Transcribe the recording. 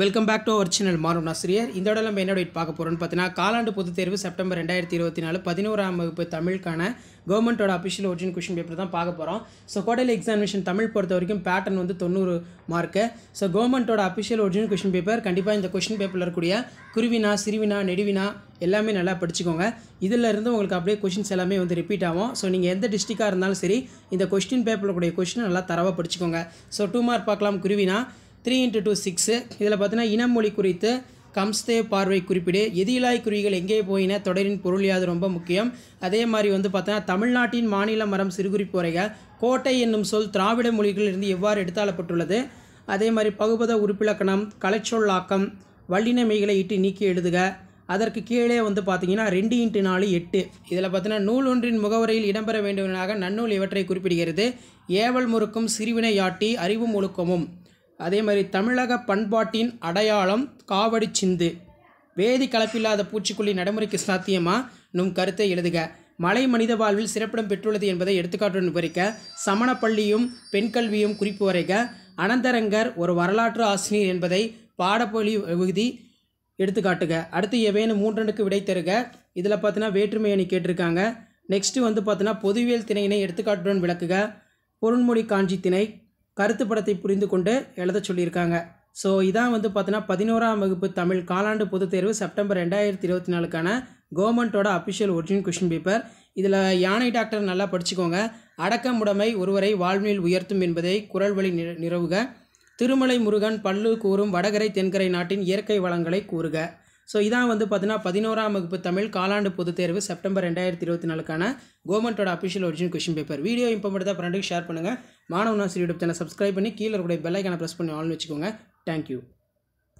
welcome back to our channel மாறும் ஆசிரியர் இந்த இடம் நம்ம என்ன பார்க்க போகிறோம்னு பார்த்தீங்கன்னா காலாண்டு பொதுத் தேர்வு செப்டம்பர் ரெண்டாயிரத்தி இருபத்தி நாலு பதினோராம் வகுப்பு தமிழுக்கான கவர்மெண்ட்டோட அஃபிஷியல் ஒரிஜின் கொஷின் பேப்பர் தான் பார்க்க போகிறோம் ஸோ கோடையில் எக்ஸாமினேஷன் தமிழ் பொறுத்த வரைக்கும் பேட்டர்ன் வந்து தொண்ணூறு மார்க்கு ஸோ கவர்மெண்ட்டோட அஃபிஷியல் ஒரிஜினல் கொஷின் பேப்பர் கண்டிப்பாக இந்த கொஷின் பேப்பரில் இருக்கக்கூடிய குருவினா சிறுவினா நெடுவினா எல்லாமே நல்லா படிச்சுக்கோங்க இதில் இருந்து உங்களுக்கு அப்படியே கொஷின்ஸ் எல்லாமே வந்து ரிப்பீட் ஆகும் ஸோ நீங்கள் எந்த டிஸ்ட்ரிக்டாக இருந்தாலும் சரி இந்த கொஸ்டின் பேப்பரில் கூடிய கொஷின் நல்லா தரவாக படிச்சுக்கோங்க ஸோ டூ மார்க் பார்க்கலாம் குருவினா த்ரீ இன்ட்டு டூ சிக்ஸு இதில் பார்த்தீங்கன்னா இனமொழி குறித்து கம்ஸ்தே பார்வை குறிப்பிடு எதிலாய் குறிகள் எங்கே போயின தொடரின் பொருள் யாது ரொம்ப முக்கியம் அதே மாதிரி வந்து பார்த்தோன்னா தமிழ்நாட்டின் மாநில மரம் சிறுகுறிப்பு உரைகள் கோட்டை என்னும் சொல் திராவிட மொழிகளிலிருந்து எவ்வாறு எடுத்தாளப்பட்டுள்ளது அதே மாதிரி பகுபத உறுப்பிலக்கணம் கலைச்சொல்லாக்கம் வள்ளினமைகளை இட்டு நீக்கி எழுதுக அதற்கு கீழே வந்து பார்த்தீங்கன்னா ரெண்டு இன்ட்டு நாலு எட்டு இதில் பார்த்தீங்கன்னா நூல் ஒன்றின் முகவரையில் இடம்பெற வேண்டுமெனாக நன்னூல் இவற்றை குறிப்பிடுகிறது ஏவல் முறுக்கும் சிறுவினையாட்டி அறிவும் முழுக்கமும் அதே மாதிரி தமிழக பண்பாட்டின் அடையாளம் காவடி சிந்து வேதி கலப்பில்லாத பூச்சிக்கொல்லி நடைமுறைக்கு சாத்தியமா நும் கருத்தை எழுதுக மலை மனித வாழ்வில் சிறப்பிடம் பெற்றுள்ளது என்பதை எடுத்துக்காட்டுடன் விவரிக்க சமணப்பள்ளியும் பெண் கல்வியும் குறிப்பு வரைக அனந்தரங்கர் ஒரு வரலாற்று ஆசிரியர் என்பதை பாடப்பொழி விகுதி எடுத்துக்காட்டுக அடுத்து ஏவேனும் மூன்றனுக்கு விடை தருக இதில் பார்த்தீங்கன்னா வேற்றுமை அணி கேட்டிருக்காங்க நெக்ஸ்ட்டு வந்து பார்த்தீங்கன்னா பொதுவியல் திணையினை எடுத்துக்காட்டுடன் விளக்குக பொருண்மொழி காஞ்சி திணை கருத்து படத்தை புரிந்து கொண்டு எழுத சொல்லியிருக்காங்க ஸோ இதான் வந்து பார்த்தீங்கன்னா பதினோராம் வகுப்பு தமிழ் காலாண்டு பொதுத் தேர்வு செப்டம்பர் ரெண்டாயிரத்தி இருபத்தி நாலுக்கான கவர்மெண்ட்டோட அஃபிஷியல் ஒரிஜினல் கொஷின் பேப்பர் இதில் யானை டாக்டர் நல்லா படிச்சுக்கோங்க அடக்கமுடைமை ஒருவரை வாழ்வில் உயர்த்தும் என்பதை குரல் வழி நிறவுக திருமலை முருகன் பல்லு கூறும் வடகரை தென்கரை நாட்டின் இயற்கை வளங்களை கூறுக ஸோ இதான் வந்து பார்த்தீங்கன்னா பதினோராம் வகுப்பு தமிழ் காலாண்டு பொதுத் தேர்வு செப்டம்பர் ரெண்டாயிரத்தி இருபத்தி நாலுக்கான கவர்மெண்ட்டோட official original question paper video மட்டும் தான் ஃப்ரெண்டுக்கு ஷேர் பண்ணுங்கள் மாணவன் நாசி யூடியூப் சேனல் சப்ஸ்கிரைப் பண்ணி கீழே இருக்கக்கூடிய பெல்லைக்கான ப்ரெஸ் பண்ணி ஆள்னு வச்சுக்கோங்க தேங்க்யூ